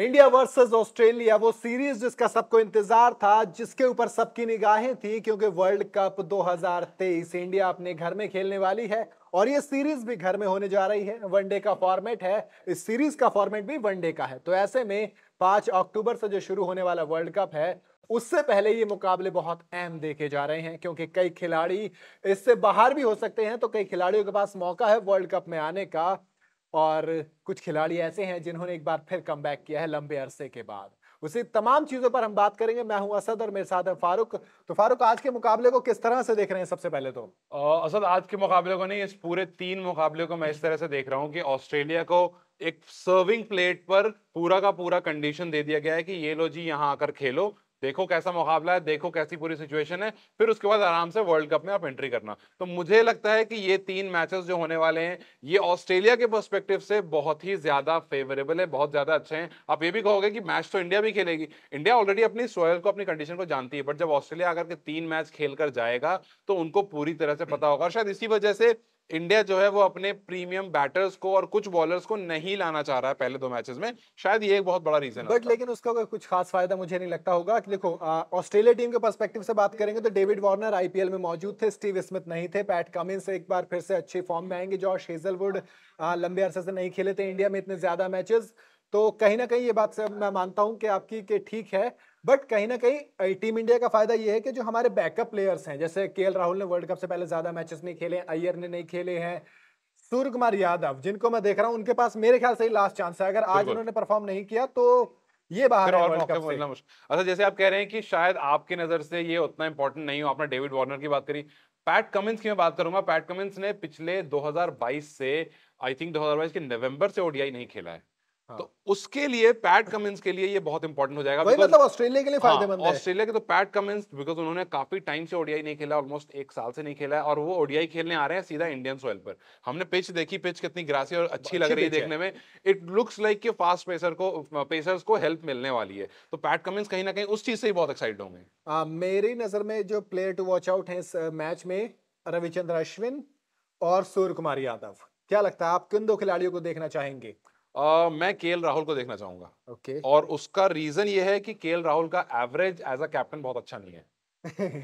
India versus Australia वो series जिसका सबको इंतजार था जिसके ऊपर सबकी निगाहें थी क्योंकि वर्ल्ड कप 2023 इंडिया अपने घर में खेलने वाली है और ये सीरीज भी घर में होने जा रही है वनडे का फॉर्मेट है इस सीरीज का फॉर्मेट भी वनडे का है तो ऐसे में पांच अक्टूबर से जो शुरू होने वाला वर्ल्ड कप है उससे पहले ये मुकाबले बहुत अहम देखे जा रहे हैं क्योंकि कई खिलाड़ी इससे बाहर भी हो सकते हैं तो कई खिलाड़ियों के पास मौका है वर्ल्ड कप में आने का और कुछ खिलाड़ी ऐसे हैं जिन्होंने एक बार फिर कम किया है लंबे अरसे के बाद उसी तमाम चीज़ों पर हम बात करेंगे मैं हूं असद और मेरे साथ है फारूक तो फारूक आज के मुकाबले को किस तरह से देख रहे हैं सबसे पहले तो असद आज के मुकाबले को नहीं इस पूरे तीन मुकाबले को मैं इस तरह से देख रहा हूँ कि ऑस्ट्रेलिया को एक सर्विंग प्लेट पर पूरा का पूरा कंडीशन दे दिया गया है कि ये लो जी यहाँ आकर खेलो देखो कैसा मुकाबला है देखो कैसी पूरी सिचुएशन है फिर उसके बाद आराम से वर्ल्ड कप में आप एंट्री करना तो मुझे लगता है कि ये तीन मैचेस जो होने वाले हैं ये ऑस्ट्रेलिया के पर्सपेक्टिव से बहुत ही ज्यादा फेवरेबल है बहुत ज्यादा अच्छे हैं आप ये भी कहोगे कि मैच तो इंडिया भी खेलेगी इंडिया ऑलरेडी अपनी सोयल को अपनी कंडीशन को जानती है बट जब ऑस्ट्रेलिया आकर के तीन मैच खेल कर जाएगा तो उनको पूरी तरह से पता होगा और शायद इसी वजह से इंडिया जो है वो अपने प्रीमियम बैटर्स को और कुछ बॉलर्स को नहीं लाना चाह रहा है पहले दो मैचेस में शायद ये एक बहुत बड़ा रीजन बट लेकिन उसका कुछ खास फायदा मुझे नहीं लगता होगा देखो ऑस्ट्रेलिया टीम के पर्सपेक्टिव से बात करेंगे तो डेविड वार्नर आईपीएल में मौजूद थे स्टीव स्मिथ नहीं थे पैट कमिंस एक बार फिर से अच्छे फॉर्म में आएंगे जॉर्ज हेजलवुड लंबे अरसे से नहीं खेले थे इंडिया में इतने ज्यादा मैचेस तो कहीं ना कहीं ये बात से मैं मानता हूं कि आपकी के ठीक है बट कहीं ना कहीं टीम इंडिया का फायदा यह है कि जो हमारे बैकअप प्लेयर्स हैं जैसे के राहुल ने वर्ल्ड कप से पहले ज्यादा मैचेस नहीं खेले अय्यर ने नहीं खेले हैं सूर्य कुमार यादव जिनको मैं देख रहा हूँ उनके पास मेरे ख्याल से ही लास्ट चांस है अगर आज उन्होंने परफॉर्म नहीं किया तो ये बाहर और मौके मिलना मुश्किल अच्छा जैसे आप कह रहे हैं कि शायद आपकी नजर से ये उतना इंपॉर्टेंट नहीं हो आपने डेविड वार्नर की बात करी पैट कमिंस की मैं बात करूंगा पैट कमिंस ने पिछले 2022 से आई थिंक 2022 के नवंबर से ओडीआई नहीं खेला है हाँ। तो उसके लिए पैट कमिंस के लिए ये बहुत इंपॉर्टेंट हो जाएगा मतलब ऑस्ट्रेलिया के लिए हाँ, फायदेमंद हाँ, ऑस्ट्रेलिया के तो पैट कमिंस बिकॉज उन्होंने काफी टाइम से ओडीआई नहीं खेला ऑलमोस्ट एक साल से नहीं खेला है और वो ओडीआई खेलने आ रहे हैं सीधा इंडियन सोयल पर हमने पिच देखी पिच कितनी ग्रासी और अच्छी लग रही है देखने में इट लुक्स लाइक कि फास्ट पेसर को पेसर्स को हेल्प मिलने वाली है तो पैट कमिंस कहीं ना कहीं उस चीज से ही बहुत एक्साइटेड होंगे मेरी नजर में जो प्लेयर टू वॉच आउट है इस मैच में रविचंद्र अश्विन और सूर्य कुमार यादव क्या लगता है आप किन दो खिलाड़ियों को देखना चाहेंगे मैं के राहुल को देखना चाहूंगा ओके okay. और उसका रीजन ये है कि के राहुल का एवरेज एज अ कैप्टन बहुत अच्छा नहीं है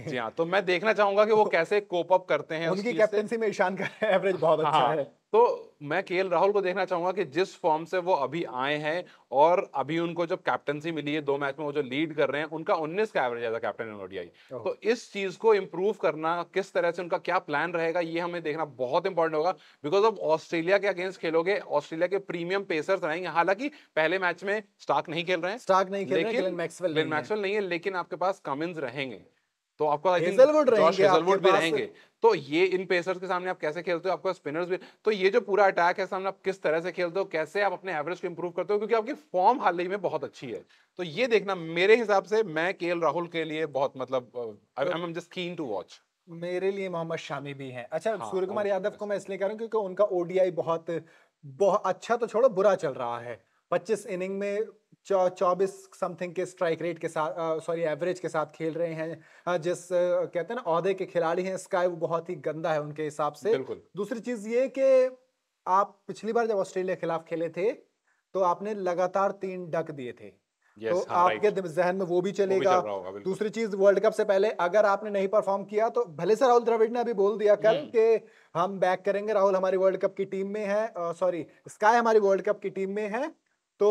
जी हाँ तो मैं देखना चाहूंगा कि वो कैसे कोप अप करते हैं उनकी कैप्टनसी में ईशान का एवरेज बहुत अच्छा हाँ, है तो मैं के राहुल को देखना चाहूंगा कि जिस फॉर्म से वो अभी आए हैं और अभी उनको जब कैप्टनसी मिली है दो मैच में वो जो लीड कर रहे हैं उनका 19 का एवरेज है कैप्टन इन ओडीआई तो इस चीज को इम्प्रूव करना किस तरह से उनका क्या प्लान रहेगा ये हमें देखना बहुत इंपॉर्टेंट होगा बिकॉज ऑफ ऑस्ट्रेलिया के अगेंस्ट खेलोगे ऑस्ट्रेलिया के प्रीमियम पेसर्स रहेंगे हालांकि पहले मैच में स्टार्क नहीं खेल रहे हैं स्टार्क नहीं खेल रहे हैं मैक्सवेल नहीं है लेकिन आपके पास कमिंस रहेंगे तो आपको आई थिंक जॉश हेजलवुड भी रहेंगे तो ये इन पेसर्स के सामने आप कैसे खेलते हो आपका स्पिनर्स भी तो ये जो पूरा अटैक है सामने आप किस तरह से खेलते हो कैसे आप अपने एवरेज को इंप्रूव करते हो क्योंकि आपकी फॉर्म हाल ही में बहुत अच्छी है तो ये देखना मेरे हिसाब से मैं के राहुल के लिए बहुत मतलब I am just keen to watch मेरे लिए मोहम्मद शामी भी हैं अच्छा हाँ, सूर्य कुमार यादव को मैं इसलिए कह रहा हूँ क्योंकि उनका ओडीआई बहुत बहुत अच्छा तो छोड़ो बुरा चल रहा है 25 इनिंग में चौबीस समथिंग के स्ट्राइक रेट के साथ सॉरी एवरेज के साथ खेल रहे हैं जिस कहते हैं ना अहदे के खिलाड़ी हैं स्काई वो बहुत ही गंदा है उनके हिसाब से दूसरी चीज ये कि आप पिछली बार जब ऑस्ट्रेलिया के खिलाफ खेले थे तो आपने लगातार तीन डक दिए थे Yes, तो हाँ, आपके right. जहन में वो भी चलेगा वो भी दूसरी चीज वर्ल्ड कप से पहले अगर आपने नहीं परफॉर्म किया तो भले से राहुल द्रविड़ ने अभी बोल दिया कल हम्म। कि हम बैक करेंगे राहुल हमारी वर्ल्ड कप की टीम में है सॉरी स्काई हमारी वर्ल्ड कप की टीम में है तो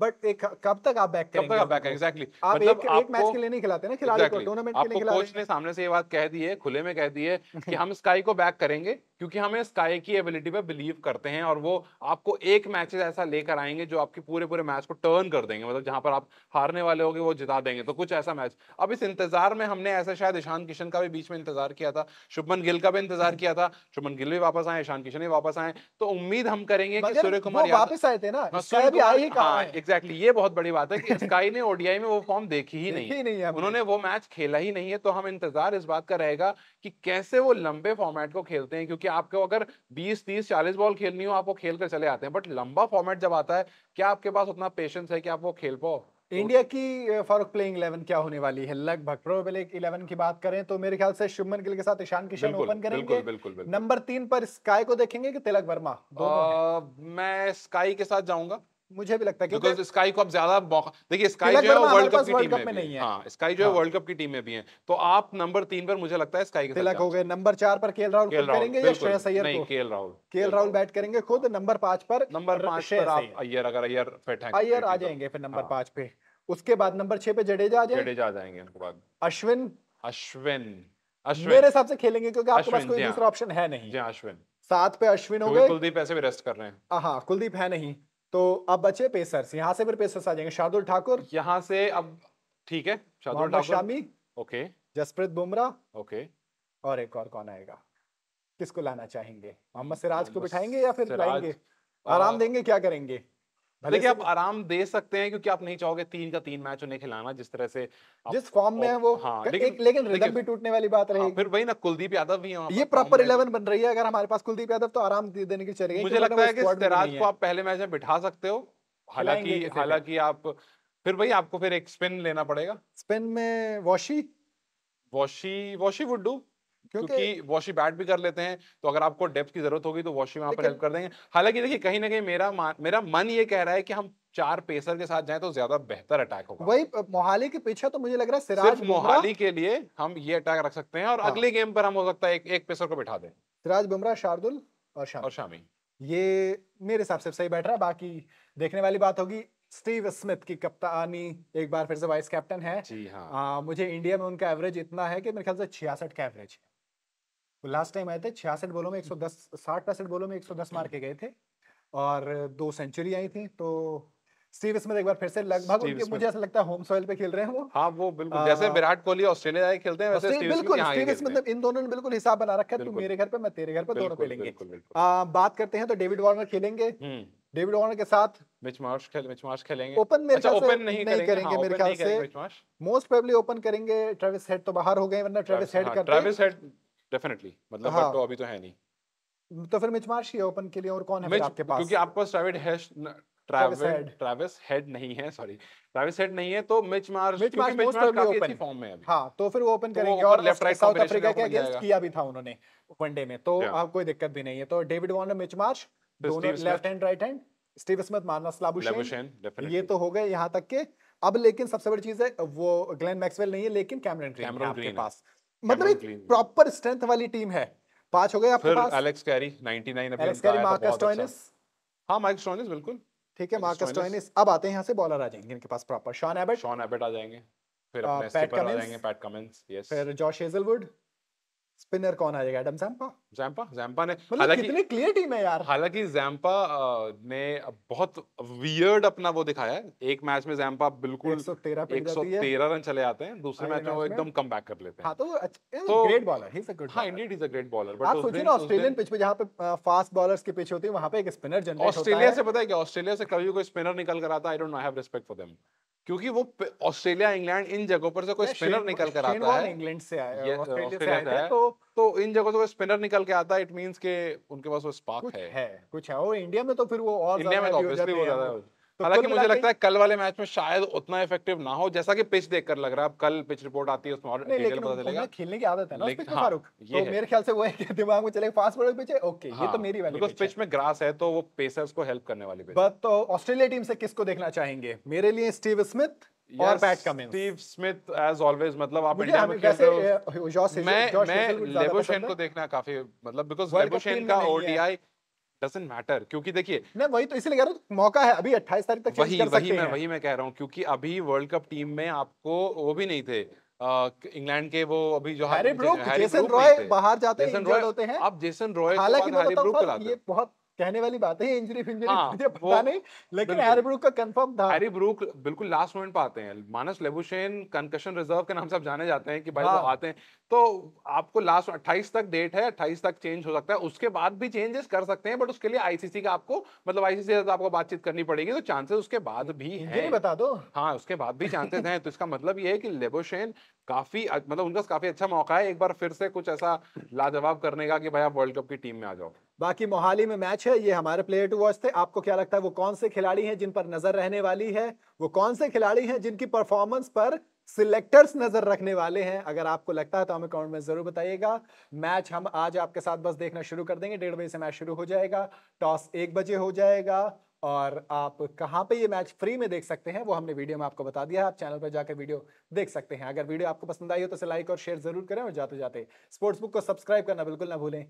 बट एक कब तक आप बैक करेंगे कब तक आप बैक करेंगे एग्जैक्टली आप मतलब एक, एक मैच के लिए नहीं खिलाते ना खिलाड़ी exactly, को टूर्नामेंट के लिए खिलाते आपको कोच ने सामने से ये बात कह दी है खुले में कह दी है कि हम स्काई को बैक करेंगे क्योंकि हमें स्काई की एबिलिटी पे बिलीव करते हैं और वो आपको एक मैचेस ऐसा लेकर आएंगे जो आपके पूरे पूरे मैच को टर्न कर देंगे मतलब जहां पर आप हारने वाले होंगे वो जिता देंगे तो कुछ ऐसा मैच अब इस इंतजार में हमने ऐसा शायद ईशान किशन का भी बीच में इंतजार किया था शुभमन गिल का भी इंतजार किया था शुभमन गिल भी वापस आए ईशान किशन भी वापस आए तो उम्मीद हम करेंगे कि सूर्य कुमार वापस आए थे ना एग्जैक्टली हाँ, हाँ, ये बहुत बड़ी बात है कि स्काई ने ओडीआई में वो फॉर्म देखी ही नहीं है उन्होंने वो मैच खेला ही नहीं है तो हम इंतजार इस बात का रहेगा कि कैसे वो लंबे फॉर्मेट को खेलते हैं क्योंकि कि आपको अगर 20 30 40 बॉल खेलनी हो आप वो खेल कर चले आते हैं बट लंबा फॉर्मेट जब आता है क्या आपके पास उतना पेशेंस है कि आप वो खेल पाओ तो इंडिया की फारूक प्लेइंग इलेवन क्या होने वाली है लगभग प्रोबेबल एक इलेवन की बात करें तो मेरे ख्याल से शुभमन गिल के साथ ईशान किशन ओपन करेंगे नंबर तीन पर स्काई को देखेंगे कि तिलक वर्मा मैं स्काई के साथ जाऊंगा मुझे भी लगता है क्योंकि स्काई को अब ज्यादा देखिए स्काई जो है वर्ल्ड कप की टीम में, नहीं है हाँ, स्काई जो है वर्ल्ड हाँ। कप की टीम में भी है तो आप नंबर तीन पर मुझे लगता है स्काई तिलक हो गए नंबर चार पर केएल राहुल करेंगे या श्रेयस अय्यर नहीं KL Rahul KL Rahul bat करेंगे खुद नंबर पांच पर नंबर पांच पर आप अय्यर अगर अय्यर फिट है अय्यर आ तो। जाएंगे फिर नंबर हाँ। पांच पे उसके बाद नंबर छह पे जडेजा आ जाएंगे जडेजा आ जाएंगे अश्विन अश्विन अश्विन मेरे हिसाब से खेलेंगे क्योंकि आपके पास कोई हाँ। दूसरा ऑप्शन है नहीं जी अश्विन सात पे अश्विन हो गए कुलदीप ऐसे भी रेस्ट कर रहे हैं हाँ कुलदीप है नहीं तो अब बचे पेसर्स यहाँ से फिर पेसर्स आ जाएंगे शार्दुल ठाकुर यहाँ से अब ठीक है शार्दुल ठाकुर शामी ओके जसप्रीत बुमराह ओके और एक और कौन आएगा किसको लाना चाहेंगे मोहम्मद सिराज को बिठाएंगे या फिर लाएंगे आराम देंगे क्या करेंगे देखिए आप आराम दे सकते हैं क्योंकि आप नहीं चाहोगे तीन का तीन मैच उन्हें खिलाना जिस तरह से जिस फॉर्म में है वो हाँ लेकिन लेकिन रिदम भी टूटने वाली बात हाँ, रही फिर वही ना कुलदीप यादव भी ये प्रॉपर इलेवन बन रही है अगर हमारे पास कुलदीप यादव तो आराम देने की चल रही है मुझे लगता है कि सिराज को आप पहले मैच में बिठा सकते हो हालांकि हालांकि आप फिर भाई आपको फिर एक स्पिन लेना पड़ेगा स्पिन में वॉशी वॉशी वॉशी वुड डू क्योंकि वॉशी बैट भी कर लेते हैं तो अगर आपको डेप्थ की जरूरत होगी तो वॉशी वहां पर हेल्प कर देंगे हालांकि देखिए कहीं ना कहीं मेरा मेरा मन ये कह रहा है कि हम चार पेसर के साथ जाएं तो ज्यादा बेहतर अटैक होगा वही मोहाली के पीछे तो मुझे लग रहा है सिराज मोहाली के लिए हम ये अटैक रख सकते हैं और हाँ। अगले गेम पर हम हो सकता है एक, एक पेसर को बिठा दें सिराज बुमराह शार्दुल और शामी और शामी ये मेरे हिसाब से सही बैठ रहा है बाकी देखने वाली बात होगी स्टीव स्मिथ की कप्तानी एक बार फिर से वाइस कैप्टन है जी हाँ आ, मुझे इंडिया में उनका एवरेज इतना है कि मेरे ख्याल से छियासठ का एवरेज है वो लास्ट टाइम आए थे छियासठ बॉलों में 110 साठ पैंसठ बॉलों में 110 मार के गए थे और दो सेंचुरी आई थी तो स्टीव स्मिथ एक बार फिर से लगभग उनके मुझे ऐसा लगता है होम सॉइल पे खेल रहे हैं वो हाँ वो बिल्कुल आ, जैसे विराट कोहली ऑस्ट्रेलिया जाके खेलते हैं वैसे स्टीव बिल्कुल स्टीव स्मिथ मतलब इन दोनों ने बिल्कुल हिसाब बना रखा है तू मेरे घर पे मैं तेरे घर पे दोनों खेलेंगे बात करते हैं तो डेविड वार्नर खेलेंगे हम्म। डेविड वार्नर के साथ मिच मार्श खेल मिच मार्श खेलेंगे ओपन मेरे अच्छा, ओपन नहीं, नहीं करेंगे हाँ, मेरे ख्याल से मोस्ट प्रोबेबली ओपन करेंगे ट्रेविस हेड तो बाहर हो गए वरना ट्रेविस हेड हाँ, करते ट्रेविस हेड डेफिनेटली मतलब हाँ. तो अभी तो है नहीं तो फिर मिच मार्शी है ओपन के लिए और कौन है मिच, आपके पास क्योंकि आपके पास Travis Head Travis Travis Head नहीं है सॉरी ट्रैविस हेड नहीं है तो Mitch Marsh Mitch Marsh Mitch Marsh काफी फॉर्म में है हां तो फिर वो ओपन तो करेंगे और लेफ्ट राइट साउथ अफ्रीका के अगेंस्ट किया भी था उन्होंने वनडे में तो आप कोई दिक्कत भी नहीं है तो डेविड वार्नर मिच मार्श दोनों left hand right hand Steve Smith Marnus Labuschagne ये तो हो गए यहां तक के अब लेकिन सबसे बड़ी चीज है वो ग्लेन मैक्सवेल नहीं है लेकिन कैमरन ग्रीन है आपके पास मतलब एक प्रॉपर स्ट्रेंथ वाली टीम है पांच हो गए आपके पास एलेक्स कैरी 99 अभी एलेक्स कैरी मार्कस टॉयनिस हां मार्कस स्टोइनिस बिल्कुल ठीक है मार्कस टॉयनिस अब आते हैं यहां से बॉलर आ जाएंगे इनके पास proper Sean Abbott Sean Abbott आ जाएंगे फिर uh, अपने स्टिपर आ जाएंगे पैट कमिंस यस फिर जॉश हेजलवुड स्पिनर कौन आ जाएगा एडम जैम्पा जैम्पा जैम्पा ने मतलब हालांकि कितनी क्लियर टीम है यार हालांकि जैम्पा ने बहुत वियर्ड अपना वो दिखाया है एक मैच में जैम्पा बिल्कुल 113 113 रन चले आते हैं दूसरे मैच में वो एकदम कमबैक कर लेते हैं हां तो वो great bowler he is a good हां indeed is a great bowler but आप सोचिए ना ऑस्ट्रेलियन पिच पे जहां पे फास्ट बॉलर्स की पिच होती है वहां पे एक स्पिनर जनरेट होता है ऑस्ट्रेलिया से पता है कि ऑस्ट्रेलिया से कभी कोई स्पिनर निकल कर आता I don't know I have respect for them क्योंकि वो ऑस्ट्रेलिया इंग्लैंड इन जगहों पर से कोई स्पिनर निकल कर आता है इंग्लैंड से आया ऑस्ट्रेलिया से आया तो तो इन जगहों से कोई स्पिनर निकल के आता है इट मींस के उनके पास वो स्पार्क है कुछ है वो इंडिया में तो फिर वो और इंडिया में ऑब्वियसली तो वो ज्यादा तो हालांकि मुझे लगता है कल वाले मैच में शायद उतना इफेक्टिव ना हो जैसा कि पिच देखकर लग रहा है अब कल पिच रिपोर्ट आती है उसमें डिटेल पता चलेगा खेलने की आदत है ना पिच हाँ, फारूक तो मेरे ख्याल से वो है दिमाग में चले फास्ट बॉलर पिच है ओके ये तो हाँ, मेरी वाली पिच में ग्रास है तो वो पेसर्स को हेल्प करने वाली पिच तो ऑस्ट्रेलिया टीम से किसको देखना चाहेंगे मेरे लिए स्टीव स्मिथ और Pat Cummins Steve Smith as always मतलब आप इंडिया में खेलते हो मैं मैं लेबोशेन को देखना काफी मतलब बिकॉज़ लेबोशेन का ओडीआई डजेंट मैटर क्योंकि देखिए मैं वही तो इसीलिए कह रहा हूँ मौका है अभी अट्ठाईस तारीख तक वही कर वही सकते मैं वही मैं कह रहा हूँ क्योंकि अभी वर्ल्ड कप टीम में आपको वो भी नहीं थे इंग्लैंड के वो अभी जो हैरी ब्रूक जेसन रॉय बाहर जाते हैं इंजर्ड होते हैं अब जेसन रॉय हालांकि हैरी ब्रूक को ये बहुत कहने वाली बात है इंजरी फिंजरी हाँ, मुझे पता नहीं लेकिन हैरी ब्रूक का कंफर्म था हैरी ब्रूक बिल्कुल लास्ट मोमेंट पे आते हैं मानस लेबुशेन कंकशन रिजर्व के नाम से आप जाने जाते हैं कि भाई वो हाँ। आते हैं तो आपको लास्ट 28 तक डेट है 28 तक चेंज हो सकता है उसके बाद भी चेंजेस कर सकते हैं बट उसके लिए आईसीसी का आपको मतलब आईसीसी से आपको बातचीत करनी पड़ेगी तो चांसेस उसके बाद भी है बता दो हाँ उसके बाद भी चांसेस हैं तो इसका मतलब ये है कि लेबोशेन काफी मतलब उनका काफी अच्छा मौका है एक बार फिर से कुछ ऐसा लाजवाब करने का कि भाई आप वर्ल्ड कप की टीम में आ जाओ बाकी मोहाली में मैच है ये हमारे प्लेयर टू वॉच थे आपको क्या लगता है वो कौन से खिलाड़ी हैं जिन पर नजर रहने वाली है वो कौन से खिलाड़ी हैं जिनकी परफॉर्मेंस पर सिलेक्टर्स नजर रखने वाले हैं अगर आपको लगता है तो हमें कमेंट में जरूर बताइएगा मैच हम आज आपके साथ बस देखना शुरू कर देंगे डेढ़ बजे से मैच शुरू हो जाएगा टॉस एक बजे हो जाएगा और आप कहाँ पे ये मैच फ्री में देख सकते हैं वो हमने वीडियो में आपको बता दिया आप चैनल पर जाकर वीडियो देख सकते हैं अगर वीडियो आपको पसंद आई हो तो इसे लाइक और शेयर जरूर करें और जाते जाते स्पोर्ट्स बुक को सब्सक्राइब करना बिल्कुल ना भूलें